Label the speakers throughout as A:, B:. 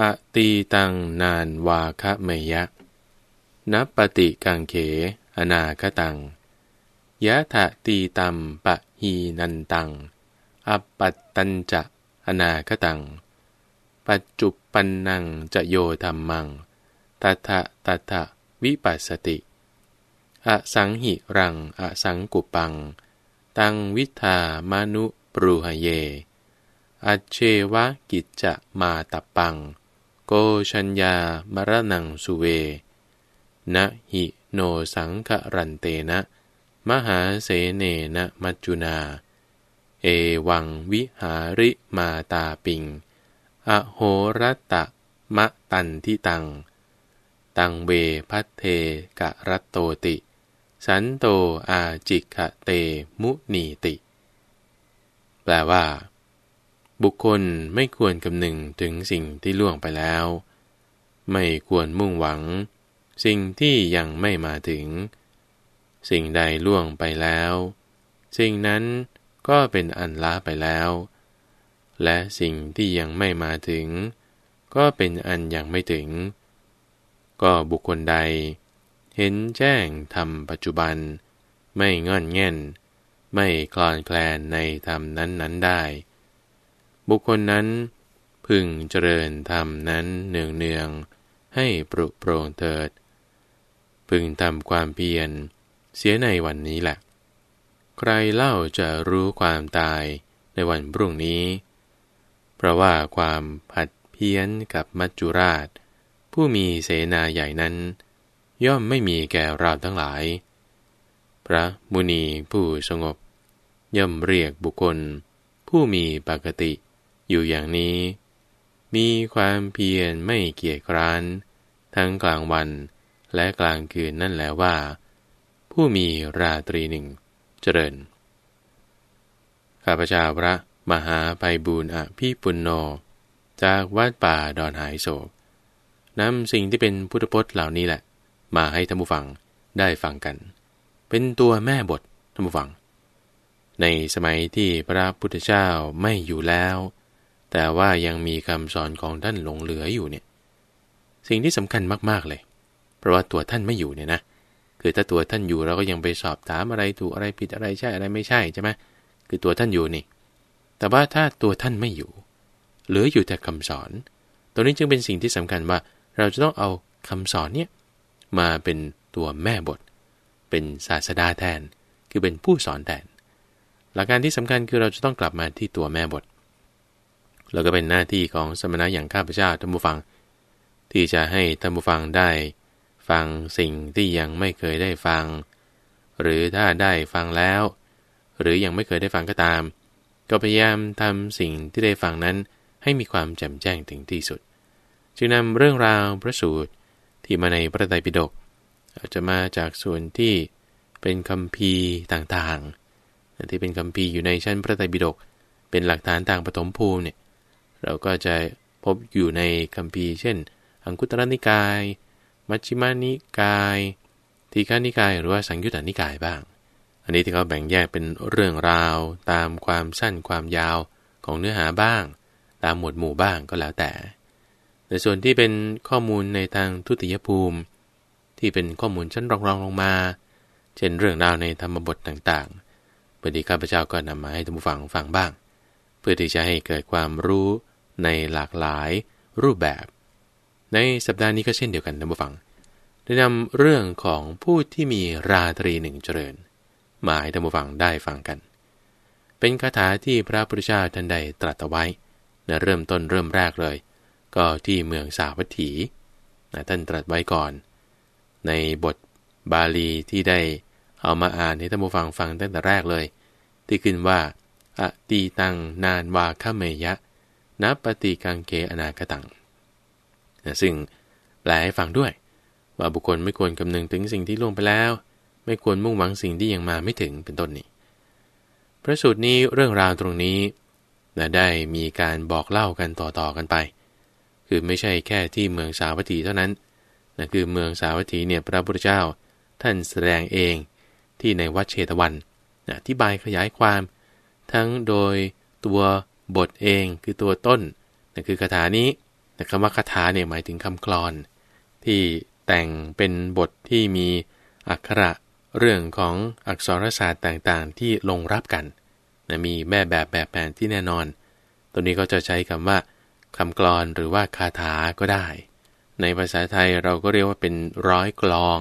A: อะตีตังนานวาคะเมยะนับปฏิกังเข อนาคตัง ยะถะตีตัม ปะฮีนันตังอัปปัตตันจะอนาคตัง ปัจจุปันนังจะโยธรรมัง ตถะตถะวิปัสสติ อสังหิรัง อสังกุปัง ตัง วิทามานุปรูหเยอเชวะกิจจะมาตับปังโกชัญญาบารณังสุเว นะหิโนสังขรันเตนะ มหาเสเนนะมัจจุนา เอวังวิหาริมาตาปิง อโหรตะมะตันทิตัง ตังเวพัเทกะรัตโตติ สันโตอาจิกะเตมุนีติ แปลว่าบุคคล ไม่ควรกำหนึงถึงสิ่งที่ล่วงไปแล้ว ไม่ควรมุ่งหวัง สิ่งที่ยังไม่มาถึง สิ่งใดล่วงไปแล้ว สิ่งนั้นก็เป็นอันล้าไปแล้ว และสิ่งที่ยังไม่มาถึง ก็เป็นอันยังไม่ถึง ก็บุคคลใด เห็นแจ้งทำปัจจุบันไม่งอนแง่น ไม่คลอนแคลนในธรรมนั้นๆได้บุคคลนั้นพึงเจริญธรรมนั้นเนืองเนือง ให้ปรุโปรงเถิด พึงทำความเพียรเสียในวันนี้แหละ ใครเล่าจะรู้ความตายในวันพรุ่งนี้ เพราะว่าความผัดเพี้ยนกับมัจจุราช ผู้มีเสนาใหญ่นั้น ย่อมไม่มีแก่เราทั้งหลาย พระมุนีผู้สงบ ย่อมเรียกบุคคลผู้มีปกติอยู่อย่างนี้ มีความเพียรไม่เกียจคร้าน ทั้งกลางวันและกลางคืนนั่นแหละวว่า ผู้มีราตรีหนึ่ง เจริญ ข้าพเจ้าพระมหาไพบุญอภิปุณโน จากวัดป่าดอนหายโศก นำสิ่งที่เป็นพุทธพจน์เหล่านี้แหละ มาให้ท่านผู้ฟังได้ฟังกัน เป็นตัวแม่บทท่านผู้ฟัง ในสมัยที่พระพุทธเจ้าไม่อยู่แล้วแต่ว่ายังมีคำสอนของท่านหลงเหลืออยู่เนี่ยสิ่งที่สำคัญมากๆ เลย เพราะว่าตัวท่านไม่อยู่เนี่ยนะ คือถ้าตัวท่านอยู่เราก็ยังไปสอบถามอะไรถูกอะไรผิดอะไรใช่อะไรไม่ใช่ใช่ไหมคือตัวท่านอยู่นี่แต่ว่าถ้าตัวท่านไม่อยู่เหลืออยู่แต่คำสอน ตัวนี้จึงเป็นสิ่งที่สำคัญว่า เราจะต้องเอาคำสอนเนี่ยมาเป็นตัวแม่บท เป็นศาสดาแทน คือเป็นผู้สอนแทนหลักการที่สำคัญคือเราจะต้องกลับมาที่ตัวแม่บทแล้วก็เป็นหน้าที่ของสมณะอย่างข้าพเจ้าท่านผู้ฟัง ที่จะให้ท่านผู้ฟังได้ฟังสิ่งที่ยังไม่เคยได้ฟัง หรือถ้าได้ฟังแล้ว หรือยังไม่เคยได้ฟังก็ตาม ก็พยายามทำสิ่งที่ได้ฟังนั้นให้มีความแจ่มแจ้งถึงที่สุดจึงนำเรื่องราวพระสูตร ที่มาในพระไตรปิฎกอาจจะมาจากส่วนที่เป็นคำพีต่างๆ ที่เป็นคำพีอยู่ในชั้นพระไตรปิฎกเป็นหลักฐานต่างปฐมภูมิเนี่ยเราก็จะพบอยู่ในคำพีเช่น อังคุตระนิกาย มัชฌิมานิกาย ทีฆานิกายหรือว่าสังยุตตนิกายบ้าง อันนี้ที่เขาแบ่งแยกเป็นเรื่องราวตามความสั้นความยาวของเนื้อหาบ้าง ตามหมวดหมู่บ้างก็แล้วแต่แต่ส่วนที่เป็นข้อมูลในทางทุติยภูมิ ที่เป็นข้อมูลชั้นรองรองลงมา เช่นเรื่องราวในธรรมบทต่างๆพอดีข้าพเจ้าก็นำมาให้ท่านผู้ฟังฟังบ้าง เพื่อที่จะให้เกิดความรู้ในหลากหลายรูปแบบ ในสัปดาห์นี้ก็เช่นเดียวกันนะผู้ฟังได้นำเรื่องของผู้ที่มีราตรีหนึ่งเจริญหมายท่านผู้ฟังได้ฟังกัน เป็นคาถาที่พระพุทธเจ้าท่านใดตรัสไว้นะเริ่มต้นเริ่มแรกเลย ก็ที่เมืองสาวัตถีนะท่านตรัสไว้ก่อน ในบทบาลีที่ได้เอามาอ่านให้ท่านผู้ฟังฟังตั้งแต่แรกเลยที่ขึ้นว่าอตีตังนานวาคเมยะนับปฏิกังเกอนาคตังนะซึ่งแปลให้ฟังด้วย ว่าบุคคลไม่ควรกำเนึงถึงสิ่งที่ล่วงไปแล้ว ไม่ควรมุ่งหวังสิ่งที่ยังมาไม่ถึงเป็นต้นนี้พระสูตรนี้เรื่องราวตรงนี้นะได้มีการบอกเล่ากันต่อๆกันไป คือไม่ใช่แค่ที่เมืองสาวัตถีเท่านั้นนะคือเมืองสาวัตถีเนี่ยพระพุทธเจ้า ท่านแสดงเองที่ในวัดเชตวันนะิบายขยายความทั้งโดยตัวบทเองคือตัวต้นนั่นคือคาถานี้ต่คำว่าคาถาเนี่ยหมายถึงคำกลอน ที่แต่งเป็นบทที่มีอักขระ เรื่องของอักษรศาสตร์ต่างๆที่ลงรับกันนะมีแม่แบบแบบแผนที่แน่นอน ตัวนี้ก็จะใช้คำว่าคำกลอน หรือว่าคาถาก็ได้ ในภาษาไทยเราก็เรียกว่าเป็นร้อยกลอง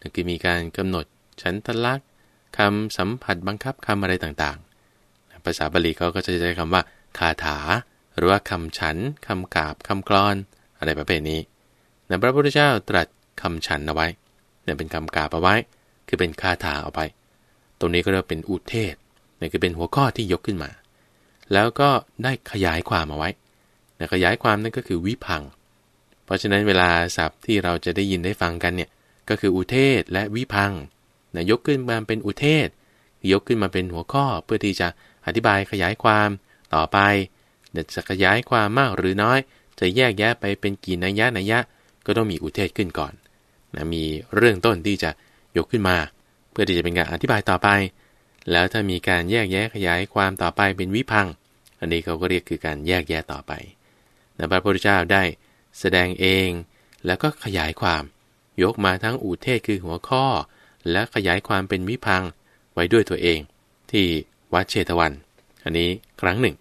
A: นั่นคือมีการกำหนดชั้นทลักษ์คำสัมผัสบังคับคำอะไรต่างๆ ภาษาบาลีเขาก็จะใช้คำว่าคาถาหรือว่าคำฉันคำกาบคำกรอนอะไรประเภทนี้น่พระพุทธเจ้าตรัสคำฉันเอาไว้ เนี่ยเป็นคำกาบเอาไว้ คือเป็นคาถาเอาไป ตรงนี้ก็เรียกเป็นอุเทศเนี่ยคือเป็นหัวข้อที่ยกขึ้นมา แล้วก็ได้ขยายความเอาไว้นยขยายความนั่นก็คือวิพัง เพราะฉะนั้นเวลาศัพท์ที่เราจะได้ยินได้ฟังกันเนี่ยก็คืออุเทศและวิพังเนียยกขึ้นมาเป็นอุเทศ ยกขึ้นมาเป็นหัวข้อเพื่อที่จะอธิบายขยายความต่อไปเดี๋ยวจะขยายความมากหรือน้อย จะแยกแยะไปเป็นกี่นัยยะนัยยะก็ต้องมีอุเทศขึ้นก่อนนะมีเรื่องต้นที่จะยกขึ้นมา เพื่อที่จะเป็นการอธิบายต่อไป แล้วถ้ามีการแยกแยะขยายความต่อไปเป็นวิพังอันนี้เขาก็เรียกคือการแยกแยะต่อไปนะพระพุทธเจ้าได้แสดงเองแล้วก็ขยายความ ยกมาทั้งอุเทศคือหัวข้อ และขยายความเป็นวิพัง ไว้ด้วยตัวเอง ที่วัดเชตวันอันนี้ครั้งหนึ่ง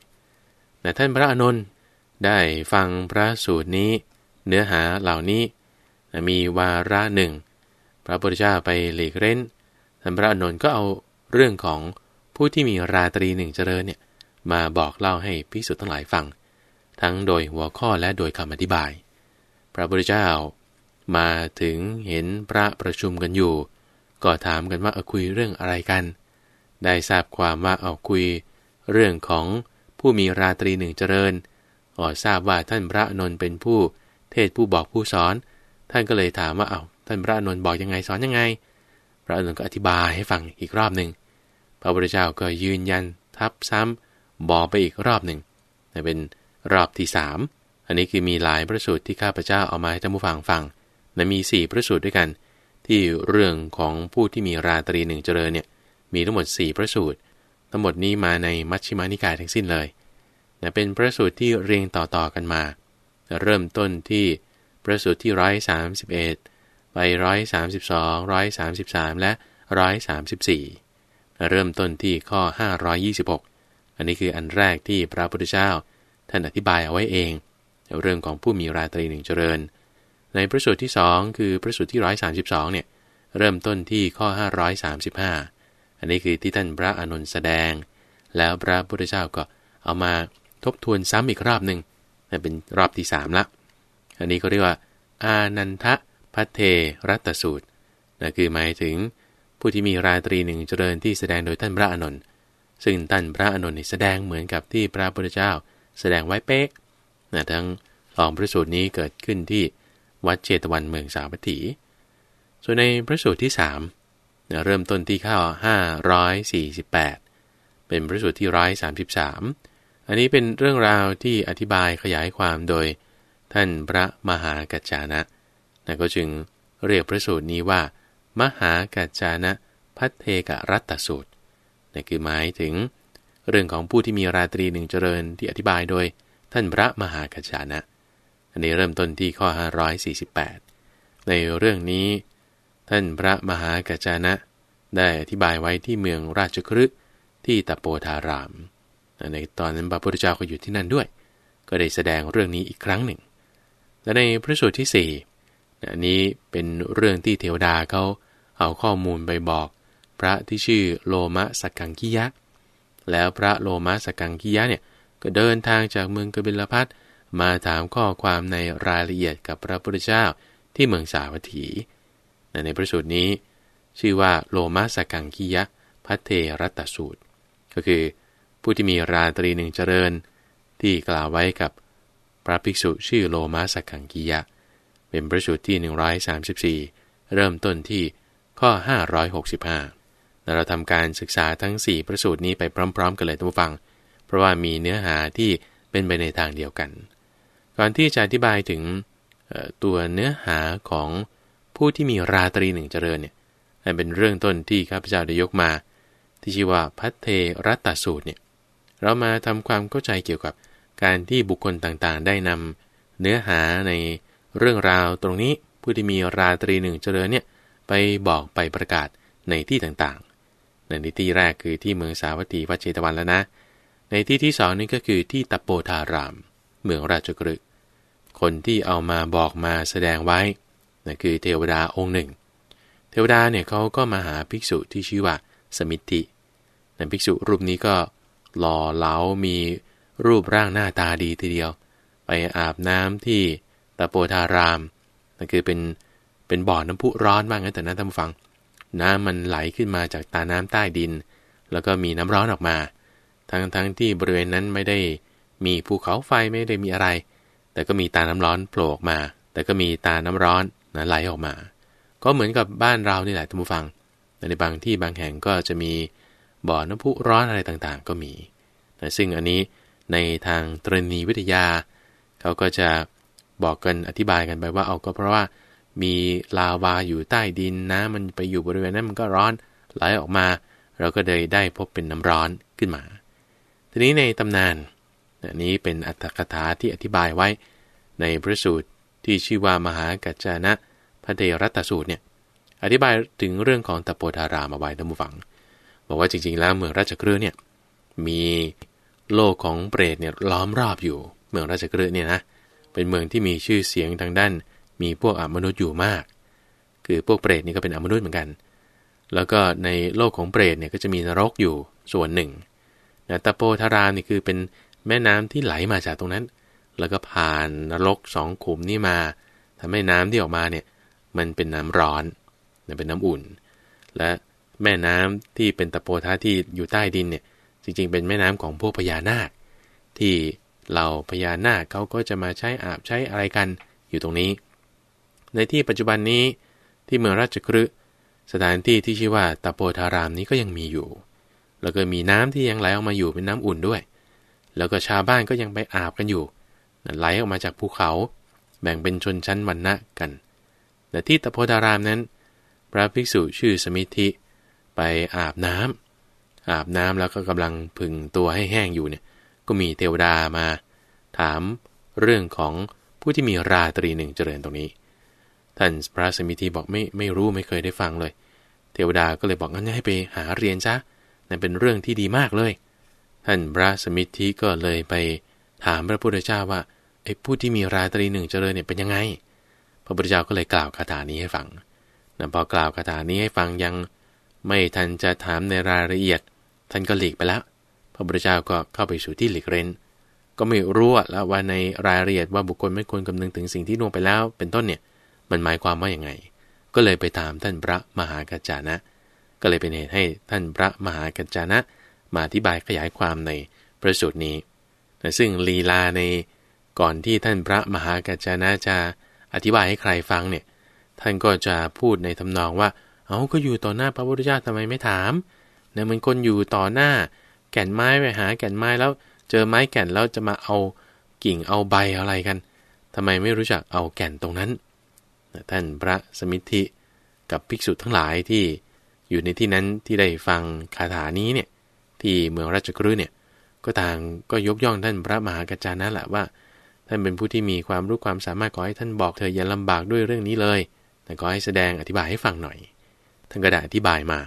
A: แต่ท่านพระอนนท์ได้ฟังพระสูตรนี้ เนื้อหาเหล่านี้ มีวาระหนึ่งพระพุทธเจ้าไปหลีกเร้นท่านพระอนนท์ก็เอาเรื่องของผู้ที่มีราตรีหนึ่งเจริญเนี่ยมาบอกเล่าให้พิสุทธ์ทั้งหลายฟัง ทั้งโดยหัวข้อและโดยคำอธิบาย พระพุทธเจ้ามาถึงเห็นพระประชุมกันอยู่ ก็ถามกันว่าเอาคุยเรื่องอะไรกัน ได้ทราบความว่าเอาคุยเรื่องของผู้มีราตรีหนึ่งเจริญอ๋อทราบว่าท่านพระนนท์เป็นผู้เทศผู้บอกผู้สอน ท่านก็เลยถามว่าเอา้าท่านพระนนท์บอกยังไงสอนยังไง พระนนท์ก็อธิบายให้ฟังอีกรอบหนึ่ง พระพุทธเจ้าก็ยืนยันทับซ้ำบอกไปอีกรอบหนึ่งเป็นรอบที่สามอันนี้คือมีหลายพระสูตรที่ข้าพเจ้าเอามาให้ท่านผู้ฟังฟังและมี 4พระสูตรด้วยกัน ที่เรื่องของผู้ที่มีราตรีหนึ่งเจริญเนี่ย มีทั้งหมด4พระสูตรทั้งหมดนี้มาในมัชฌิมานิกายทั้งสิ้นเลยนะเป็นพระสูตรที่เรียงต่อๆ กันมา เริ่มต้นที่พระสูตรที่ร้อยสาไปร้อยสามสิบสองร้อยสามสิบสามและร้อยสามสิบสี่เริ่มต้นที่ข้อห้าร้อยยี่สิบหกอันนี้คืออันแรกที่พระพุทธเจ้า ท่านอธิบายเอาไว้เองเรื่องของผู้มีราตรีหนึ่งเจริญ ในพระสูตรที่สองคือพระสูตรที่ร้อยสาสิบสองเนี่ยเริ่มต้นที่ข้อห้าร้อยสามสิบห้าอันนี้คือที่ท่านพระอานนท์แสดง แล้วพระพุทธเจ้าก็เอามาทบทวนซ้ำอีกรอบหนึ่งนั่นเป็นรอบที่สามละอันนี้เขาเรียกว่าอานันทะพัทเทรัตสูตรนั่นคือหมายถึงผู้ที่มีราตรีหนึ่งเจริญที่แสดงโดยท่านพระอานนท์ซึ่งท่านพระอานนท์แสดงเหมือนกับที่พระพุทธเจ้าแสดงไว้เป๊ะนะทั้งสองพระสูตรนี้เกิดขึ้นที่วัดเจตวันเมืองสาวัตถี ส่วนในพระสูตรที่สามนะเริ่มต้นที่ข้าว548 เป็นพระสูตรที่ร้อยสาอันนี้เป็นเรื่องราวที่อธิบายขยายความโดย ท่านพระมหากัจจานะนะก็จึงเรียกพระสูตรนี้ว่า มหากัจจานะ พัทเทกรัตตสูตรนะคือหมายถึงเรื่องของผู้ที่มีราตรีหนึ่งเจริญที่อธิบายโดยท่านพระมหากัจจานะ อันนี้เริ่มต้นที่ข้อ 548 ในเรื่องนี้ ท่านพระมหากัจจานะได้อธิบายไว้ที่เมืองราชครึที่ตะโปธาราม ในตอนนั้นพระพุทธเจ้าก็อยู่ที่นั่นด้วย ก็ได้แสดงเรื่องนี้อีกครั้งหนึ่ง และในพระสูตรที่4ี่อันนี้เป็นเรื่องที่เทวดาเขาเอาข้อมูลไปบอก พระที่ชื่อโลมะสักังคิยะแล้วพระโลมะสักังคิยะเนี่ยก็เดินทางจากเมืองกบิลพัทมาถามข้อความในรายละเอียดกับพระพุทธเจ้าที่เมืองสาวัตถี ในพระสูตรนี้ชื่อว่าโลมาสกังคียะพัเทรัตสูตร ก็คือผู้ที่มีราตรีหนึ่งเจริญ ที่กล่าวไว้กับพระภิกษุชื่อโลมาสกังคียะ เป็นพระสูตรที่ 134 เริ่มต้นที่ข้อ 565 แล้วเราทำการศึกษาทั้ง 4 พระสูตรนี้ไปพร้อมๆกันเลยท่านผู้ฟัง เพราะว่ามีเนื้อหาที่เป็นไปในทางเดียวกัน ก่อนที่จะอธิบายถึงตัวเนื้อหาของผู้ที่มีราตรีหนึ่งเจริญเนี่ยอันเป็นเรื่องต้นที่ข้าพเจ้าได้ยกมาที่ชื่อว่าพัทเทรัตตสูตรเนี่ยเรามาทำความเข้าใจเกี่ยวกับการที่บุคคลต่างๆ ได้นำ เนื้อหาในเรื่องราวตรงนี้ผู้ที่มีราตรีหนึ่งเจริญเนี่ยไปบอกไปประกาศในที่ต่างๆ ในที่แรกคือที่เมืองสาวัตถีวัชเชตวันแล้วนะในที่ที่สองนี่ก็คือที่ตะโปธารามเมืองราชกฤตคนที่เอามาบอกมาแสดงไว้นั่นคือเทวดาองค์หนึ่งทวดาเนี่ยเขาก็มาหาภิกษุที่ชื่อว่าสมิตินั่นภิกษุรูปนี้ก็หล่อเหลามีรูปร่างหน้าตาดีทีเดียว ไปอาบน้ำที่ตะโปธาราม นั่นคือเป็นเป็นบ่อน้ำพุร้อนบ้างนะแต่นะท่านฟัง น้ำมันไหลขึ้นมาจากตาน้ำใต้ดิน แล้วก็มีน้ำร้อนออกมา ทั้งทั้งที่บริเวณนั้นไม่ได้มีภูเขาไฟไม่ได้มีอะไร แต่ก็มีตาน้ำร้อนโผล่ออกมา แต่ก็มีตาน้ำร้อนนะไหลออกมาก็เหมือนกับบ้านเรานี่แหละท่านผู้ฟัง ในบางที่บางแห่งก็จะมีบ่อน้ำพุร้อนอะไรต่างๆก็มีนะซึ่งอันนี้ในทางตรณีวิทยา เขาก็จะบอกกันอธิบายกันไปว่าเอาก็เพราะว่ามีลาวาอยู่ใต้ดินนะมันไปอยู่บริเวณนั้นมันก็ร้อนไหลออกมา เราก็เลยได้พบเป็นน้ำร้อนขึ้นมา ทีนี้ในตำนานอันนี้เป็นอัตถกถาที่อธิบายไว้ในพระสูตรที่ชื่อว่ามหากัจจานะพระเดรัตสูตรเนี่ยอธิบายถึงเรื่องของตะโปธารามาไว้ท่านผู้ฟัง บอกว่าจริงๆ แล้วเมืองราชครืเนี่ย มีโลกของเปรตเนี่ยล้อมรอบอยู่ เมืองราชครืเนี่ยนะเป็นเมืองที่มีชื่อเสียงทางด้าน มีพวกอมนุษย์อยู่มาก คือพวกเปรตนี่ก็เป็นอมนุษย์เหมือนกัน แล้วก็ในโลกของเปรตเนี่ยก็จะมีนรกอยู่ส่วนหนึ่งนะตะโปธารามนี่คือเป็นแม่น้ำที่ไหลมาจากตรงนั้น แล้วก็ผ่านนรกสองขุมนี้มา ทำให้น้ำที่ออกมาเนี่ยมันเป็นน้ำร้อนเป็นน้ำอุ่น และแม่น้ำที่เป็นตะโพธาที่อยู่ใต้ดินเนี่ย จริงๆเป็นแม่น้ำของพวกพญานาคที่เราพญานาคเขาก็จะมาใช้อาบใช้อะไรกันอยู่ตรงนี้ ในที่ปัจจุบันนี้ที่เมืองราชคฤห์สถานที่ที่ชื่อว่าตะโพธารามนี้ก็ยังมีอยู่ แล้วก็มีน้ำที่ยังไหลออกมาอยู่เป็นน้ำอุ่นด้วย แล้วก็ชาวบ้านก็ยังไปอาบกันอยู่ไหลออกมาจากภูเขาแบ่งเป็นชนชั้นวรรณะกันแต่ที่ตโพธารามนั้น พระภิกษุชื่อสมิธิ ไปอาบน้ำ อาบน้ำแล้วก็กำลังพึ่งตัวให้แห้งอยู่เนี่ยก็มีเทวดามาถามเรื่องของผู้ที่มีราตรีหนึ่งเจริญตรงนี้ ท่านพระสมิธิ บอกไม่ไม่รู้ไม่เคยได้ฟังเลยเทวดาก็เลยบอกงั้นให้ไปหาเรียนซะนั่นเป็นเรื่องที่ดีมากเลยท่านพระสมิธิก็เลยไปถามพระพุทธเจ้าว่าไอ้ผู้ที่มีราตรีหนึ่งเจริญเนี่ยเป็นยังไงพระพุทธเจ้าก็เลยกล่าวคาถานี้ให้ฟังนะพอกล่าวคาถานี้ให้ฟังยังไม่ทันจะถามในรายละเอียดท่านก็หลีกไปแล้ว พระพุทธเจ้าก็เข้าไปสู่ที่หลีกเร้น ก็ไม่รู้แล้วว่าในรายละเอียดว่าบุคคลไม่ควรกำนึงถึงสิ่งที่ล่วงไปแล้ว เป็นต้นเนี่ยมันหมายความว่าอย่างไง ก็เลยไปถามท่านพระมหากัจจานะ ก็เลยเป็นเหตุให้ท่านพระมหากัจจานะ มาอธิบายขยายความในพระสูตรนี้ซึ่งลีลาในก่อนที่ท่านพระมหากัจจานะจะอธิบายให้ใครฟังเนี่ยท่านก็จะพูดในทำนองว่า เอาก็อยู่ต่อหน้าพระพุทธเจ้าทำไมไม่ถามเนี่ยมันคนอยู่ต่อหน้าแก่นไม้ไปหาแก่นไม้แล้วเจอไม้แก่นแล้วจะมาเอากิ่งเอาใบอะไรกัน ทำไมไม่รู้จักเอาแก่นตรงนั้น ท่านพระสมิทธิกับภิกษุทั้งหลายที่อยู่ในที่นั้นที่ได้ฟังคาถานี้เนี่ยที่เมืองราชกฤห์เนี่ยก็ต่างก็ยกย่องท่านพระมหากัจจานะแหละว่าท่านเป็นผู้ที่มีความรู้ความสามารถขอให้ท่านบอกเธออย่าลำบากด้วยเรื่องนี้เลย แต่ขอให้แสดงอธิบายให้ฟังหน่อย ท่านก็ได้อธิบายมา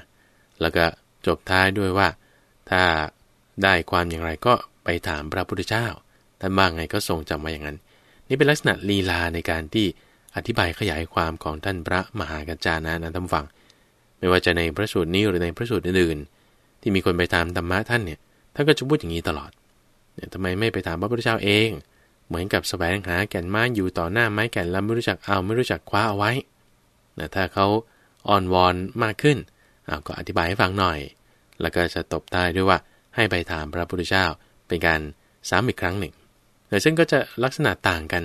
A: แล้วก็จบท้ายด้วยว่า ถ้าได้ความอย่างไรก็ไปถามพระพุทธเจ้า ท่านบ้างไงก็ทรงจำมาอย่างนั้น นี่เป็นลักษณะลีลาในการที่อธิบายขยายความของท่านพระมหากัจจานะนท่านฟัง ไม่ว่าจะในพระสูตรนี้หรือในพระสูตรอื่นๆ ที่มีคนไปตามธรรมะท่านเนี่ยท่านก็จะพูดอย่างนี้ตลอด เนี่ยทำไมไม่ไปถามพระพุทธเจ้าเองเหมือนกับสแสวงหาแก่นไม้อยู่ต่อหน้าไม้แก่นแล้วไม่รู้จักเอาไม่รู้จักคว้าเอาไว้นะถ้าเขาอ่อนวอนมากขึ้นเอาก็อธิบายให้ฟังหน่อย แล้วก็จะตบด้ด้วยว่าให้ไปถามพระพุทธเจ้าเป็นการซ้ำอีกครั้งหนึ่ง แต่ซึ่งก็จะลักษณะต่างกัน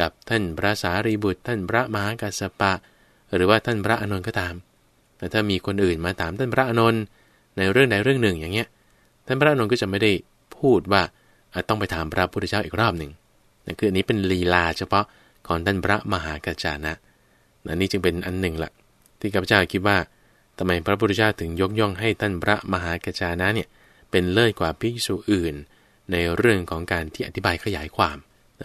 A: กับท่านพระสารีบุตรท่านพระมหากัสสปะหรือว่าท่านพระอนุนก็ตาม แต่ถ้ามีคนอื่นมาถามท่านพระอนุนในเรื่องใดเรื่องหนึ่งอย่างเงี้ย ท่านพระอนุนก็จะไม่ได้พูดว่าต้องไปถามพระพุทธเจ้าอีกรอบหนึ่งนั่นคืออันนี้เป็นลีลาเฉพาะของท่านพระมหากัจจานะนั่นนี่จึงเป็นอันหนึ่งละที่ข้าพเจ้าคิดว่าทำไมพระพุทธเจ้าถึงยกย่องให้ท่านพระมหากัจจานะเนี่ย เป็นเลิศกว่าภิกษุอื่น ในเรื่องของการที่อธิบายขยายความ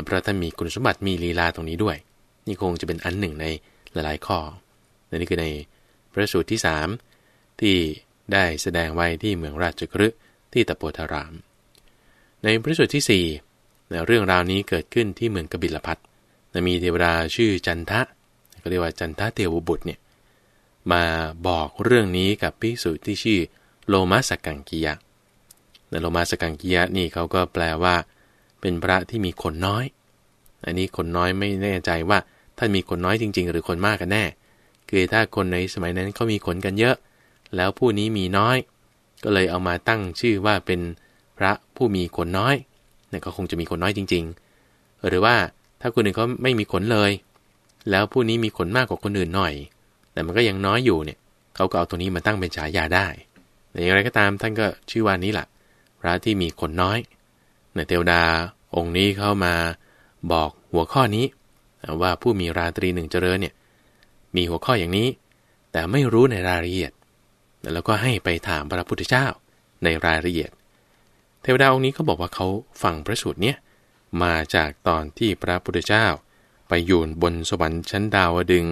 A: เพราะท่านมีคุณสมบัติมีลีลาตรงนี้ด้วย นี่คงจะเป็นอันหนึ่งในหลายๆข้อนั่นนี่คือในพระสูตรที่ 3 ที่ได้แสดงไว้ที่เมืองราชกฤห์ที่ตะโพธารามในพระสูตรที่4นะเรื่องราวนี้เกิดขึ้นที่เมืองกบิลพัทนะมีเทวดาชื่อจันทะก็เรียกว่าจันทะเทวบุตรเนี่ยมาบอกเรื่องนี้กับพิสูจน์ที่ชื่อโลมาสกังกียะนะโลมาสกังกียะนี่เขาก็แปลว่า เป็นพระที่มีขนน้อย อันนี้ขนน้อยไม่แน่ใจว่าท่านมีขนน้อยจริง ๆ หรือคนมากกันแน่ คือถ้าคนในสมัยนั้นเขามีขนกันเยอะ แล้วผู้นี้มีน้อย ก็เลยเอามาตั้งชื่อว่าเป็นระผู้มีขนน้อยเนี่ยก็คงจะมีขนน้อยจริงๆ หรือว่าถ้าคนหนึ่งเขาไม่มีขนเลย แล้วผู้นี้มีขนมากกว่าคนอื่นหน่อย แต่มันก็ยังน้อยอยู่เนี่ยเขาก็เอาตัวนี้มาตั้งเป็นฉายาได้แต่อย่างไรก็ตามท่านก็ชื่อว่านี้แหละพระที่มีขนน้อยเนี่ยเทวดาองค์นี้เข้ามาบอกหัวข้อนี้ว่าผู้มีราตรีหนึ่งเจริญเนี่ยมีหัวข้ออย่างนี้ แต่ไม่รู้ในรายละเอียดแล้วก็ให้ไปถามพระพุทธเจ้าในรายละเอียดเทวดาองค์นี้เขาบอกว่าเขาฟังพระสูตรเนี่ยมาจากตอนที่พระพุทธเจ้า ไปอยู่บนสวรรค์ชั้นดาวดึง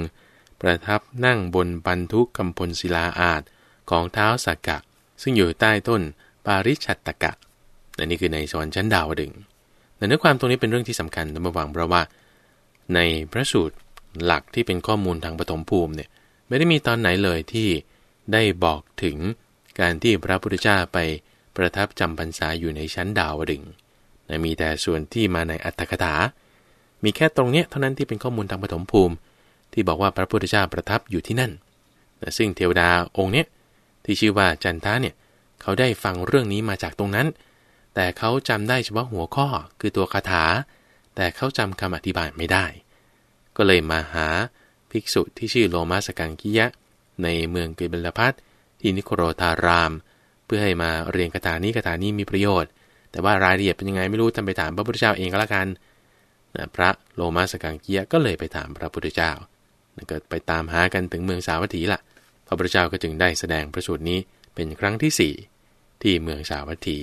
A: ประทับนั่งบนบรรทุกกำพลศิลาอาจของเท้าสักกะ ซึ่งอยู่ใต้ต้นปาริชัตตะกะแันนี่คือในสวรรค์ชั้นดาวดึงแต่เนื้อความตรงนี้เป็นเรื่องที่สำคัญต้องระวังเพราะว่า ในพระสูตรหลักที่เป็นข้อมูลทางปฐมภูมิเนี่ยไม่ได้มีตอนไหนเลยที่ได้บอกถึงการที่พระพุทธเจ้าไปประทับจำพรรษาอยู่ในชั้นดาวดึงนะมีแต่ส่วนที่มาในอัตถกถา มีแค่ตรงเนี้ยเท่านั้นที่เป็นข้อมูลทางปฐมภูมิ ที่บอกว่าพระพุทธเจ้าประทับอยู่ที่นั่นนะซึ่งเทวดาองค์เนี้ยที่ชื่อว่าจันทาเนี่ยเขาได้ฟังเรื่องนี้มาจากตรงนั้น แต่เขาจำได้เฉพาะหัวข้อคือตัวคาถา แต่เขาจำคำอธิบายไม่ได้ ก็เลยมาหาภิกษุที่ชื่อโลมาสกังกิยะในเมืองกิบลพัทที่นิโครธารามเพื่อให้มาเรียนคาถานี้คาถานี้มีประโยชน์ แต่ว่ารายละเอียดเป็นยังไงไม่รู้ท่านไปถามพระพุทธเจ้าเองก็แล้วกันนะพระโลมาสกังเกียก็เลยไปถามพระพุทธเจ้าเกิดไปตามหากันถึงเมืองสาวัตถีละ่ะ พระพุทธเจ้าก็จึงได้แสดงพระสูตรนี้เป็นครั้งที่ 4 ที่เมืองสาวัตถี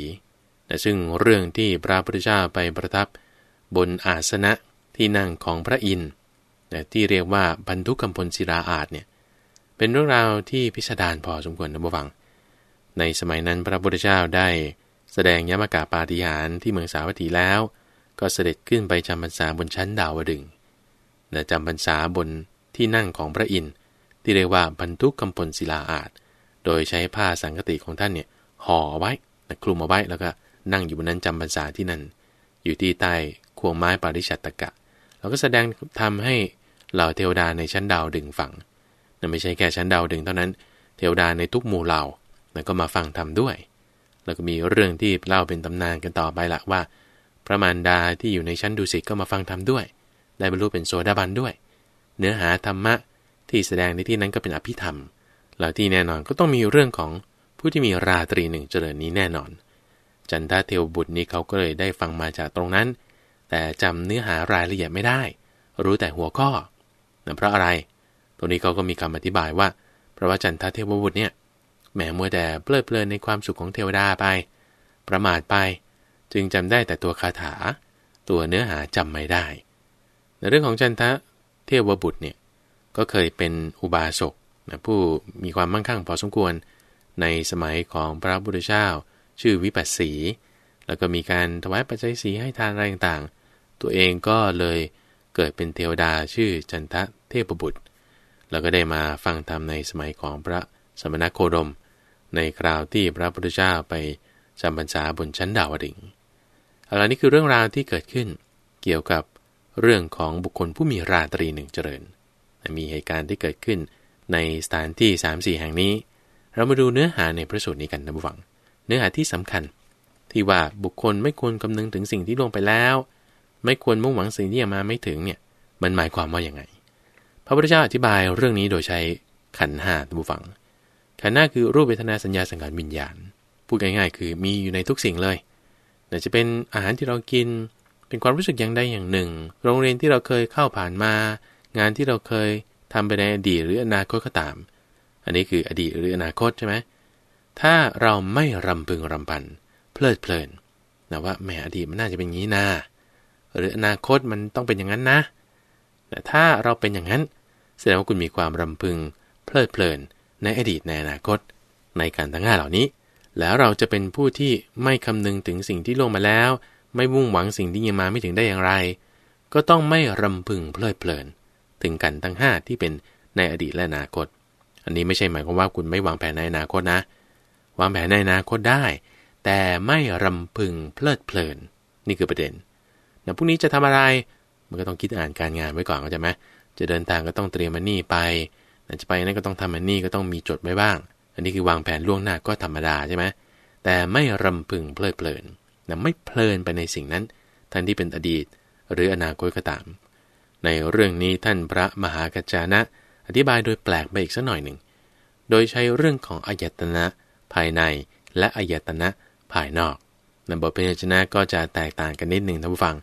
A: แต่ซึ่งเรื่องที่พระพุทธเจ้าไปประทับบนอาสนะที่นั่งของพระอินทร์ที่เรียกว่าบรรทุกกำพลศิลาอาจเนี่ยเป็นเรื่องราวที่พิสดารพอสมควรนะบวังในสมัยนั้นพระพุทธเจ้าได้แสดงยมกาปาฏิหาริย์ที่เมืองสาวัตถีแล้ว ก็เสด็จขึ้นไปจำพรรษาบนชั้นดาวดึงและจำพรรษาบนที่นั่งของพระอินทร์ที่เรียกว่าบรรทุกกำพลศิลาอาดโดยใช้ผ้าสังกติของท่านเนี่ยห่อไว้คลุมเอาไว้ แล้วก็นั่งอยู่บนนั้นจำพรรษาที่นั่นอยู่ที่ใต้ควงไม้ปาริชัตตกะแล้วก็แสดงทำให้เหล่าเทวดาในชั้นดาวดึงฝังแต่ไม่ใช่แค่ชั้นดาวดึงเท่านั้น เทวดาในทุกหมู่เหล่าแล้วก็มาฟังธรรมด้วย แล้วก็มีเรื่องที่เล่าเป็นตำนานกันต่อไปละว่า พระมารดาที่อยู่ในชั้นดุสิตก็มาฟังธรรมด้วย ได้บรรลุเป็นโสดาบันด้วย เนื้อหาธรรมะที่แสดงในที่นั้นก็เป็นอภิธรรมเลาที่แน่นอนก็ต้องมีเรื่องของผู้ที่มีราตรีหนึ่งเจริญนี้แน่นอน จันทาเทวบุตรนี้เขาก็เลยได้ฟังมาจากตรงนั้น แต่จำเนื้อหารายละเอียดไม่ได้ รู้แต่หัวข้อนั่นเพราะอะไรตรงนี้เขาก็มีคำอธิบายว่าเพราะว่าจันทาเทวบุตรเนี่ยแหมมัวแต่เพลิดเพลินในความสุขของเทวดาไป ประมาทไป จึงจำได้แต่ตัวคาถา ตัวเนื้อหาจำไม่ได้ ในเรื่องของจันทะเทวบุตรเนี่ย ก็เคยเป็นอุบาสกนะผู้มีความมั่งคั่งพอสมควร ในสมัยของพระพุทธเจ้าชื่อวิปัสสี แล้วก็มีการถวายปัจจัยสีให้ทานอะไรต่างๆตัวเองก็เลยเกิดเป็นเทวดาชื่อจันทะเทพบุตร แล้วก็ได้มาฟังธรรมในสมัยของพระสมณโคดมในคราวที่พระพุทธเจ้าไปจำพรรษาบนชั้นดาวดึงอะไรนี้คือเรื่องราวที่เกิดขึ้น เกี่ยวกับเรื่องของบุคคลผู้มีราตรีหนึ่งเจริญ มีเหตุการณ์ที่เกิดขึ้นในสถานที่ 3-4 แห่งนี้ เรามาดูเนื้อหาในพระสูตรนี้กันนะบุฟัง เนื้อหาที่สำคัญที่ว่าบุคคลไม่ควรคำนึงถึงสิ่งที่ล่วงไปแล้ว ไม่ควรมุ่งหวังสิ่งที่ยังมาไม่ถึงเนี่ยมันหมายความว่าอย่างไงพระพุทธเจ้าอธิบายเรื่องนี้โดยใช้ขันหาตะบุฟังันหน้าคือ รูปเวทนาสัญญาสังขารวิญญาณ พูดง่ายๆ คือมีอยู่ในทุกสิ่งเลยอาจจะเป็นอาหารที่เรากิน เป็นความรู้สึกอย่างใดอย่างหนึ่ง โรงเรียนที่เราเคยเข้าผ่านมา งานที่เราเคยทำไปในอดีตหรืออนาคตก็ตาม อันนี้คืออดีตหรืออนาคตใช่ไหม ถ้าเราไม่รำพึงรำพันเพลิดเพลินนะว่าแหมอดีตมันน่าจะเป็นอย่างนี้นะหรืออนาคตมันต้องเป็นอย่างนั้นนะ แต่ถ้าเราเป็นอย่างนั้นแสดงว่าคุณมีความรำพึงเพลิดเพลินในอดีตในอนาคต ในการทั้งห้าเหล่านี้แล้วเราจะเป็นผู้ที่ไม่คำนึงถึงสิ่งที่ล่วงมาแล้ว ไม่มุ่งหวังสิ่งที่ยังมาไม่ถึงได้อย่างไร ก็ต้องไม่รำพึงเพลิดเพลิน ถึงกันทั้งห้าที่เป็นในอดีตและอนาคตอันนี้ไม่ใช่หมายความว่าคุณไม่วางแผนในอนาคตนะวางแผนในอนาคตได้ แต่ไม่รำพึงเพลิดเพลิน นี่คือประเด็นนะพรุ่งนี้จะทำอะไรมันก็ต้องคิดอ่านการงานไว้ก่อนก็จะไหมจะเดินทางก็ต้องเตรียมมันนี่ไปจะไปนั่นก็ต้องทำอันนี้ก็ต้องมีจดไว้บ้าง อันนี้คือวางแผนล่วงหน้าก็ธรรมดาใช่ไหมแต่ไม่รำพึงเพลิดเพลินนะไม่เพลินไปในสิ่งนั้นทั้งที่เป็นอดีตหรืออนาคตก็ตาม ในเรื่องนี้ท่านพระมหากัจจานะ อธิบายโดยแปลกไปอีกสักหน่อยหนึ่ง โดยใช้เรื่องของอายตนะภายใน และอายตนะภายนอกนบทพิจารนะก็จะแตกต่างกันนิดหนึ่งท่านผู้ฟัง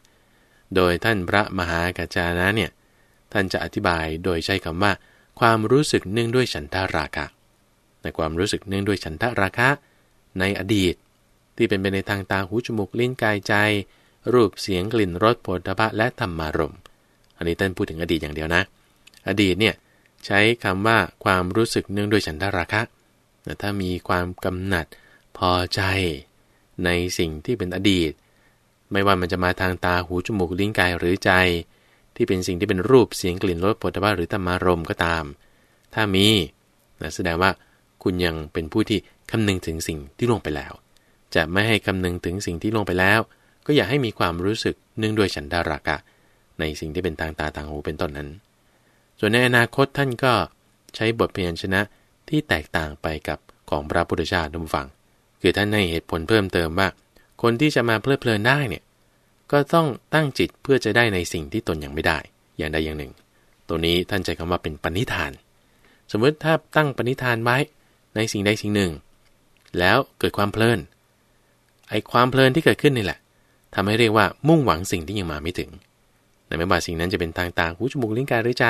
A: โดยท่านพระมหากัจจานะเนี่ย ท่านจะอธิบายโดยใช้คำว่าความรู้สึกเนื่องด้วยฉันทาราคะในความรู้สึกเนื่องด้วยฉันทะราคะ ในอดีต ที่เป็นไปในทางตาหูจมูกลิ้นกายใจ รูปเสียงกลิ่นรสผลพะและธรรมารมอันนี้ท่านพูดถึงอดีตอย่างเดียวนะ อดีตเนี่ยใช้คำว่าความรู้สึกเนื่องด้วยฉันทะราคะแต่ถ้ามีความกำหนัดพอใจในสิ่งที่เป็นอดีต ไม่ว่ามันจะมาทางตาหูจมูกลิ้นกายหรือใจที่เป็นสิ่งที่เป็นรูปเสียงกลิ่นรสผลิตภัณฑ์หรือธรรมารมก็ตาม ถ้ามีแสดงว่าคุณยังเป็นผู้ที่คำนึงถึงสิ่งที่ล่วงไปแล้ว จะไม่ให้คำนึงถึงสิ่งที่ล่วงไปแล้ว ก็อย่าให้มีความรู้สึกเนื่องด้วยฉันดารากะ ในสิ่งที่เป็นทางตาทางหูเป็นต้นนั้น ส่วนในอนาคตท่านก็ใช้บทเพียนชนะที่แตกต่างไปกับของพระพุทธเจ้าทุกฝั่ง คือท่านให้เหตุผลเพิ่มเติมว่าคนที่จะมาเพลิดเพลินได้เนี่ยก็ต้องตั้งจิตเพื่อจะได้ในสิ่งที่ตนยังไม่ได้ อย่างใดอย่างหนึ่ง ตัวนี้ท่านใช้คำว่าเป็นปณิธาน สมมติถ้าตั้งปณิธานไว้ในสิ่งใดสิ่งหนึ่ง แล้วเกิดความเพลิน ไอ้ความเพลินที่เกิดขึ้นนี่แหละ ทำให้เรียกว่ามุ่งหวังสิ่งที่ยังมาไม่ถึงแต่ไม่ว่าสิ่งนั้นจะเป็นทางตาหูจมูกลิ้นกายหรือใจ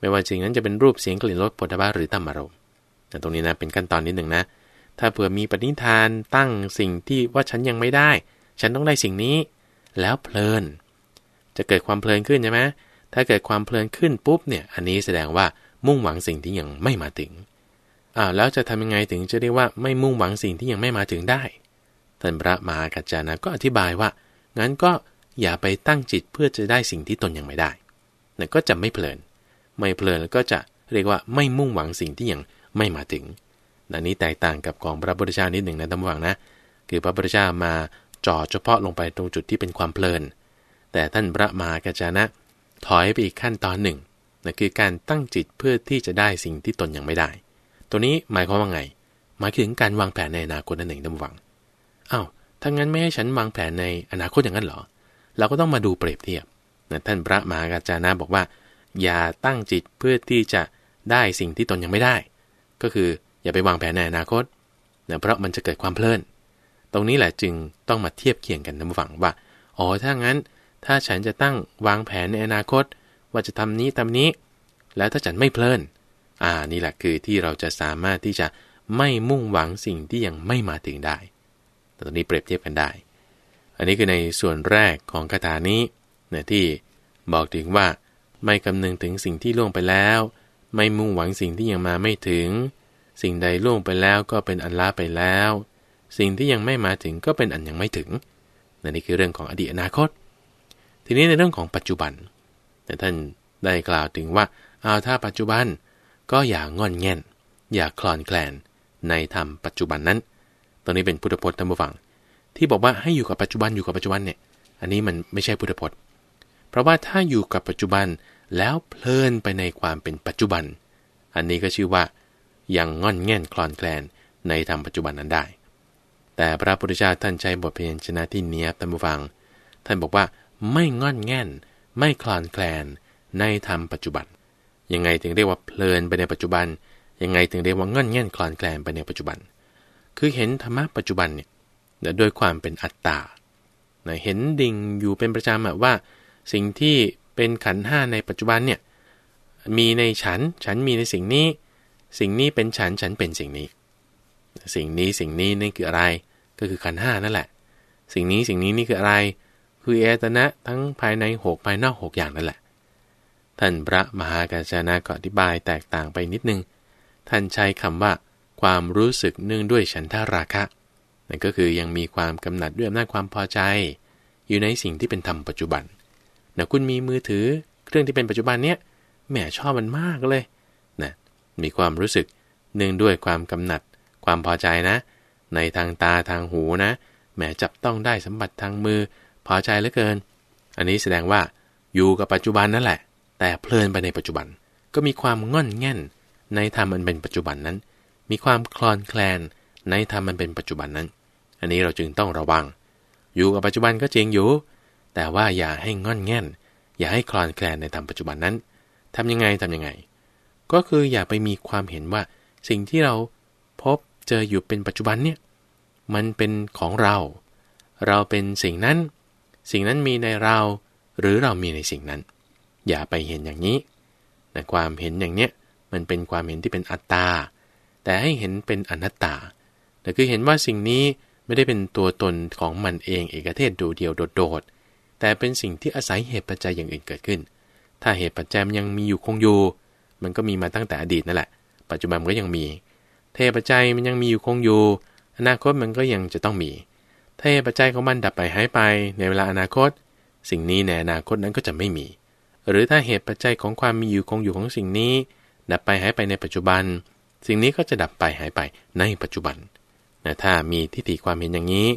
A: ไม่ว่าสิ่งนั้นจะเป็นรูปเสียงกลิ่นรสผลิตภัณฑ์หรือธรรมารมณ์แต่ตรงนี้นะ เป็นขั้นตอนนิดหนึ่งนะ ถ้าเผื่อมีปณิธานตั้งสิ่งที่ว่าฉันยังไม่ได้ ฉันต้องได้สิ่งนี้แล้วเพลิน จะเกิดความเพลินขึ้นใช่ไหมถ้าเกิดความเพลินขึ้นปุ๊บเนี่ย อันนี้แสดงว่ามุ่งหวังสิ่งที่ยังไม่มาถึง อ้าวแล้วจะทำยังไงถึงจะเรียกว่าไม่มุ่งหวังสิ่งที่ยังไม่มาถึงได้ ท่านพระมหากัจจานะก็อธิบายว่า งั้นก็อย่าไปตั้งจิตเพื่อจะได้สิ่งที่ตนยังไม่ได้นั่นก็จะไม่เพลิน ไม่เพลินแล้วก็จะเรียกว่าไม่มุ่งหวังสิ่งที่ยังไม่มาถึงนันนี้แตกต่างกับของพระพุทธเจ้านิดหนึ่งนะท่านผู้ฟังนะ คือพระพุทธเจ้ามาจ่อเฉพาะลงไปตรงจุดที่เป็นความเพลิน แต่ท่านพระมากาจานะถอยไปอีกขั้นตอนหนึ่งนั่นคือการตั้งจิตเพื่อที่จะได้สิ่งที่ตนยังไม่ได้ ตัวนี้หมายความว่าไง หมายถึงการวางแผนในอนาคตนั่นเองดำหวังอา้าว ถ้างั้นไม่ให้ฉันวางแผนในอนาคตอย่างนั้นเหรอ เราก็ต้องมาดูเปรียบเทียบนะท่านพระมหากาจานะบอกว่า อย่าตั้งจิตเพื่อที่จะได้สิ่งที่ตนยังไม่ได้ ก็คืออย่าไปวางแผนในอนาคตนะเพราะมันจะเกิดความเพลินตรงนี้แหละจึงต้องมาเทียบเคียงกันนะฝังว่าอ๋อถ้างั้นถ้าฉันจะตั้งวางแผนในอนาคต ว่าจะทำนี้ทำนี้ แล้วถ้าฉันไม่เพลินอ่านี่แหละคือที่เราจะสามารถที่จะไม่มุ่งหวังสิ่งที่ยังไม่มาถึงได้ตรงนี้เปรียบเทียบกันได้อันนี้คือในส่วนแรกของคาถานี้เนี่ยที่บอกถึงว่าไม่คำนึงถึงสิ่งที่ล่วงไปแล้ว ไม่มุ่งหวังสิ่งที่ยังมาไม่ถึง สิ่งใดล่วงไปแล้วก็เป็นอันล้าไปแล้วสิ่งที่ยังไม่มาถึงก็เป็นอันยังไม่ถึง นั่นี่คือเรื่องของอดีตอนาคต ทีนี้ในเรื่องของปัจจุบัน แต่ท่านได้กล่าวถึงว่า เอาถ้าปัจจุบันก็อย่างอนแง่น อย่าคลอนแคลนในธรรมปัจจุบันนั้น ตอนนี้เป็นพุทธพจน์ท่านผู้ฟังที่บอกว่าให้อยู่กับปัจจุบันอยู่กับปัจจุบันเนี่ย อันนี้มันไม่ใช่พุทธพจน์ เพราะว่าถ้าอยู่กับปัจจุบันแล้วเพลินไปในความเป็นปัจจุบัน อันนี้ก็ชื่อว่ายังงอนแง่นคลอนแคลนในธรรมปัจจุบันนั้นได้แต่พระพุทธเจ้าท่านใช้บทเพียชนะที่เนียบตามฟัง ท่านบอกว่าไม่งอนแง่น ไม่คลอนแคลนในธรรมปัจจุบัน ยังไงถึงเรียกว่าเพลินไปในปัจจุบัน ยังไงถึงเรียกว่างอนแง่นคลอนแคลนไปในปัจจุบัน คือเห็นธรรมะปัจจุบันเนี่ย้ดยความเป็นอัตตาเห็นดิ่งอยู่เป็นประจำว่า สิ่งที่เป็นขันห้าในปัจจุบันเนี่ยมีในฉันฉันมีในสิ่งนี้ สิ่งนี้เป็นฉันฉันเป็นสิ่งนี้ สิ่งนี้สิ่งนี้นี่คืออะไรก็คือขันห้านั่นแหละ สิ่งนี้สิ่งนี้นี่คืออะไรคือเอตนะ ทั้งภายในหกภายนอกหกอย่างนั่นแหละ ท่านพระมหากาชนะก็อธิบายแตกต่างไปนิดนึง ท่านใช้คำว่า ความรู้สึกเนื่องด้วยฉันทาราคะนั่นก็คือยังมีความกำหนัดด้วยอำนาจความพอใจ อยู่ในสิ่งที่เป็นธรรมปัจจุบันนะคุณมีมือถือเครื่องที่เป็นปัจจุบันเนี้ยแหมชอบมันมากเลยนะมีความรู้สึกเนื่องด้วยความกำหนัด ความพอใจนะในทางตาทางหูนะ แม้จับต้องได้สัมบัติทางมือพอใจเหลือเกิน อันนี้แสดงว่าอยู่กับปัจจุบันนั่นแหละ แต่เพลินไปในปัจจุบันก็มีความง่อนแง่น ในธรรมมันเป็นปัจจุบันนั้น มีความคลอนแคลน ในธรรมมันเป็นปัจจุบันนั้นอันนี้เราจึงต้องระวัง อยู่กับปัจจุบันก็จริงอยู่ แต่ว่าอย่าให้ง่อนแง่น อย่าให้คลอนแคลนในธรรมปัจจุบันนั้น ทำยังไงทํำยังไง ก็คืออย่าไปมีความเห็นว่าสิ่งที่เราเจออยู่เป็นปัจจุบันเนี่ยมันเป็นของเรา เราเป็นสิ่งนั้น สิ่งนั้นมีในเราหรือเรามีในสิ่งนั้น อย่าไปเห็นอย่างนี้แต่ความเห็นอย่างเนี้ยมันเป็นความเห็นที่เป็นอัตตาแต่ให้เห็นเป็นอนัตตาแต่คือเห็นว่าสิ่งนี้ไม่ได้เป็นตัวตนของมันเองเอกเทศดูเดียวโดดๆแต่เป็นสิ่งที่อาศัยเหตุปัจจัยอย่างอื่นเกิดขึ้น ถ้าเหตุปัจจัยยังมีอยู่คงอยู่มันก็มีมาตั้งแต่อดีตนั่นแหละปัจจุบันก็ยังมีเหตุปัจจัยมันยังมีอยู่คงอยู่ อนาคตมันก็ยังจะต้องมี ถ้าเหตุปัจจัยของมันดับไปหายไป ในเวลาอนาคต สิ่งนี้ในอนาคตนั้นก็จะไม่มี หรือถ้าเหตุปัจจัยของความมีอยู่คงอยู่ของสิ่งนี้ ดับไปหายไปในปัจจุบัน สิ่งนี้ก็จะดับไปหายไปในปัจจุบันนะถ้ามีทิฏฐิความเห็นอย่างนี้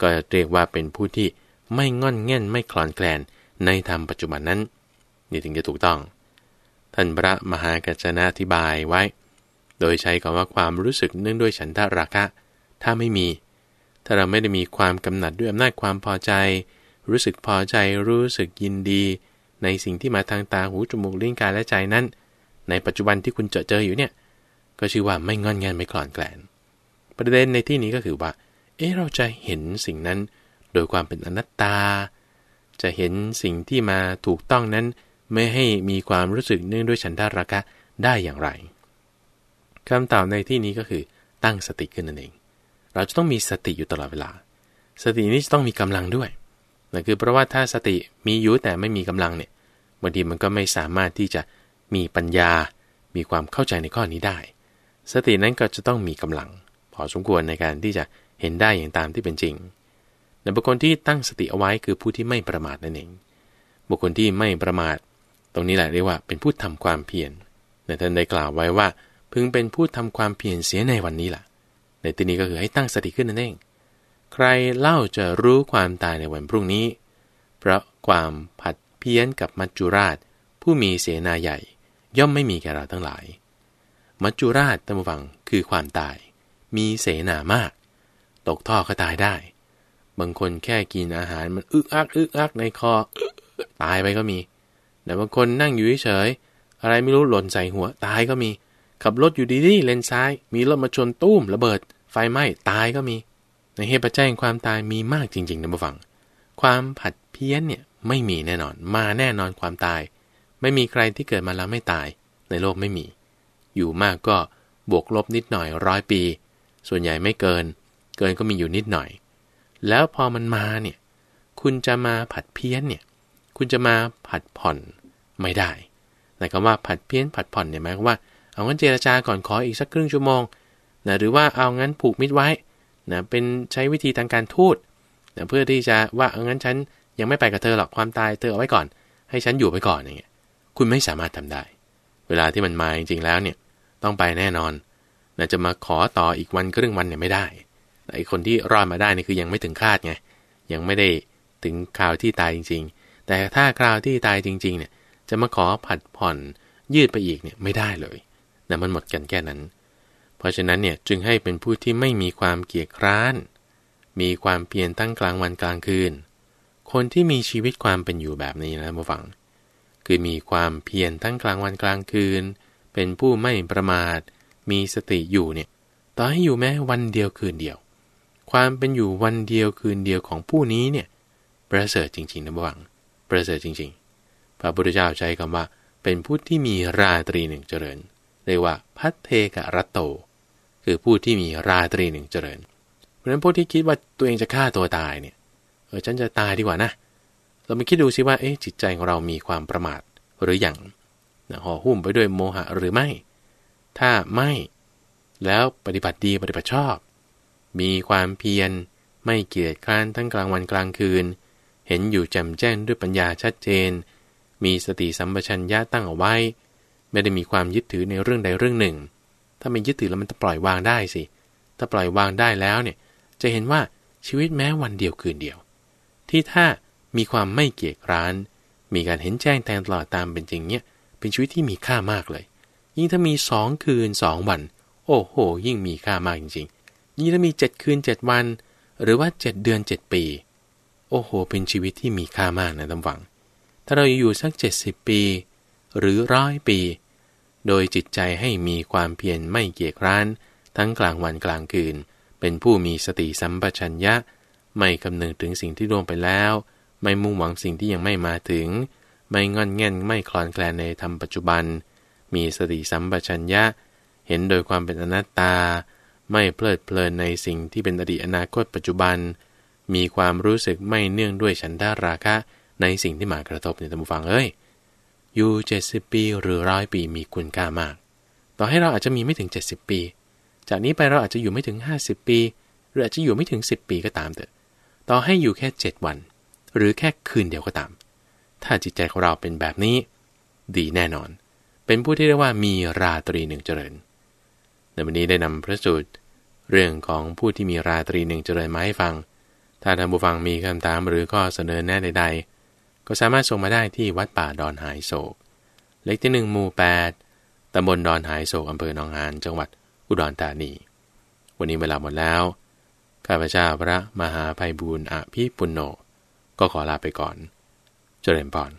A: ก็เรียกว่าเป็นผู้ที่ไม่งอนแง่นไม่คลอนแคลนในธรรมปัจจุบันนั้น นี่ถึงจะถูกต้องท่านพระมหากัจจนาธิบายไว้โดยใช้คำว่าความรู้สึกเนื่องด้วยฉันทะราคะถ้าไม่มี ถ้าเราไม่ได้มีความกำหนัดด้วยอำนาจความพอใจ รู้สึกพอใจ รู้สึกยินดี ในสิ่งที่มาทางตาหูจมูกลิ้นกายและใจนั้น ในปัจจุบันที่คุณเจอเจออยู่เนี่ยก็ชื่อว่าไม่งอนงันไม่กลอนแกลนประเด็นในที่นี้ก็คือว่าเอ๊ะเราจะเห็นสิ่งนั้น โดยความเป็นอนัตตา จะเห็นสิ่งที่มาถูกต้องนั้น ไม่ให้มีความรู้สึกเนื่องด้วยฉันทาราคะได้อย่างไรคำตอบในที่นี้ก็คือตั้งสติขึ้นนั่นเอง เราจะต้องมีสติอยู่ตลอดเวลา สตินี้จะต้องมีกำลังด้วยนั่นคือเพราะว่าถ้าสติมีอยู่แต่ไม่มีกำลังเนี่ยบางทีมันก็ไม่สามารถที่จะมีปัญญา มีความเข้าใจในข้อนี้ได้ สตินั้นก็จะต้องมีกำลัง พอสมควรในการที่จะเห็นได้อย่างตามที่เป็นจริงแต่บุคคลที่ตั้งสติเอาไว้คือผู้ที่ไม่ประมาทนั่นเอง บุคคลที่ไม่ประมาท ตรงนี้แหละเรียกว่าเป็นผู้ทำความเพียรแต่ท่านได้กล่าวไว้ว่าพึงเป็นผู้ทำความเพียรเสียในวันนี้ล่ะ ในที่นี้ก็คือให้ตั้งสติขึ้นนั่นเอง ใครเล่าจะรู้ความตายในวันพรุ่งนี้ เพราะความผัดเพี้ยนกับมัจจุราชผู้มีเสนาใหญ่ ย่อมไม่มีแกเราทั้งหลาย มัจจุราชตั้งฟังคือความตาย มีเสนามาก ตกท่อก็ตายได้ บางคนแค่กินอาหารมันอึกอักอึกอักในคอตายไปก็มี แต่บางคนนั่งอยู่เฉยอะไรไม่รู้หล่นใส่หัวตายก็มีขับรถอยู่ดี ๆ เลนซ้าย มีรถมาชน ตู้มระเบิด ไฟไหม้ ตายก็มี ในเหตุปัจจัยแห่งความตายมีมากจริงๆนะบ่ฟัง ความผัดเพี้ยนเนี่ยไม่มีแน่นอนมาแน่นอนความตาย ไม่มีใครที่เกิดมาแล้วไม่ตายในโลกไม่มี อยู่มากก็บวกลบนิดหน่อยร้อยปี ส่วนใหญ่ไม่เกิน เกินก็มีอยู่นิดหน่อย แล้วพอมันมาเนี่ยคุณจะมาผัดเพี้ยนเนี่ยคุณจะมาผัดผ่อนไม่ได้แต่คำว่าผัดเพี้ยนผัดผ่อนเนี่ยหมายความว่าเอางั้นเจรจาก่อนขออีกสักครึ่งชั่วโมงนะหรือว่าเอางั้นผูกมิตรไว้นะเป็นใช้วิธีทางการทูตนะเพื่อที่จะว่าเอางั้นฉันยังไม่ไปกับเธอหรอกความตายเธอเอาไว้ก่อน ให้ฉันอยู่ไปก่อนอย่างเงี้ย คุณไม่สามารถทำได้ เวลาที่มันมาจริงๆแล้วเนี่ยต้องไปแน่นอนนะจะมาขอต่ออีกวันครึ่งวันเนี่ยไม่ได้ไอ้คนที่รอดมาได้นี่คือยังไม่ถึงคาดไง ยังไม่ได้ถึงคราวที่ตายจริง ๆ แต่ถ้าคราวที่ตายจริงๆเนี่ยจะมาขอผัดผ่อนยืดไปอีกเนี่ยไม่ได้เลยนะมันหมดกันแค่นั้น เพราะฉะนั้นเนี่ยจึงให้เป็นผู้ที่ไม่มีความเกียจคร้าน มีความเพียรทั้งกลางวันกลางคืน คนที่มีชีวิตความเป็นอยู่แบบนี้นะมาฟัง คือมีความเพียรทั้งกลางวันกลางคืน เป็นผู้ไม่ประมาท มีสติอยู่เนี่ย ต่อให้อยู่แม้วันเดียวคืนเดียว ความเป็นอยู่วันเดียวคืนเดียวของผู้นี้เนี่ย ประเสริฐจริงๆนะบวังประเสริฐจริงๆ พระพุทธเจ้าใช้คำว่า เป็นผู้ที่มีราตรีหนึ่งเจริญเรียกว่าพัทเทกะรัตโต คือผู้ที่มีราตรีหนึ่งเจริญ เพราะฉะนั้นพวกที่คิดว่าตัวเองจะฆ่าตัวตายเนี่ยเออฉันจะตายดีกว่านะ เราไปคิดดูซิว่าเอ๊ะจิตใจของเรามีความประมาทหรืออยังนะห่อหุ้มไปด้วยโมหะหรือไม่ ถ้าไม่ แล้วปฏิบัติดีปฏิบัติชอบ มีความเพียร ไม่เกียดคร้านทั้งกลางวันกลางคืน เห็นอยู่แจ่มแจ้งด้วยปัญญาชัดเจน มีสติสัมปชัญญะตั้งเอาไว้ไม่ได้มีความยึดถือในเรื่องใดเรื่องหนึ่ง ถ้าไม่ยึดถือแล้วมันจะปล่อยวางได้สิ ถ้าปล่อยวางได้แล้วเนี่ย จะเห็นว่าชีวิตแม้วันเดียวคืนเดียว ที่ถ้ามีความไม่เกียจร้าน มีการเห็นแจ้งแทนตลอดตามเป็นจริงเนี่ยเป็นชีวิตที่มีค่ามากเลย ยิ่งถ้ามีสองคืนสองวัน โอ้โห ยิ่งมีค่ามากจริงๆยิ่งถ้ามีเจ็ดคืนเจ็ดวัน หรือว่าเจ็ดเดือนเจ็ดปี โอ้โห เป็นชีวิตที่มีค่ามากนะตำาหวัง ถ้าเราอยู่สัก 70 ปี หรือร้อยปีโดยจิตใจให้มีความเพียรไม่เกียจคร้าน ทั้งกลางวันกลางคืนเป็นผู้มีสติสัมปชัญญะไม่คำนึงถึงสิ่งที่ล่วงไปแล้ว ไม่มุ่งหวังสิ่งที่ยังไม่มาถึง ไม่งอนแง่นไม่คลอนแคลนในธรรมปัจจุบัน มีสติสัมปชัญญะ เห็นโดยความเป็นอนัตตา ไม่เพลิดเพลินในสิ่งที่เป็นอดีตอนาคตปัจจุบัน มีความรู้สึกไม่เนื่องด้วยฉันทาราคะในสิ่งที่มากระทบในธรรมฟังเอ้ยอยู่เจ็ดสิบปีหรือร้อยปีมีคุณค่ามาก ต่อให้เราอาจจะมีไม่ถึงเจ็ดสิบปี จากนี้ไปเราอาจจะอยู่ไม่ถึงห้าสิบปี หรืออาจจะอยู่ไม่ถึงสิบปีก็ตามเถอะต่อให้อยู่แค่เจ็ดวัน หรือแค่คืนเดียวก็ตาม ถ้าจิตใจของเราเป็นแบบนี้ ดีแน่นอน เป็นผู้ที่เรียกว่ามีราตรีหนึ่งเจริญ ในวันนี้ได้นำพระสูตรเรื่องของผู้ที่มีราตรีหนึ่งเจริญมาให้ฟัง ถ้าท่านผู้ฟังมีคำถามหรือข้อเสนอแนะใด ๆก็สามารถส่งมาได้ที่วัดป่า ดอนหายโศกเลขที่1หมู่8ตำบลดอนหายโศกอำเภอหนองหานจังหวัดอุดรธานีวันนี้เวลาหมดแล้วข้าพเจ้าพระมหาภัยบูรณ์อภิปุณโญก็ขอลาไปก่อน เจริญพร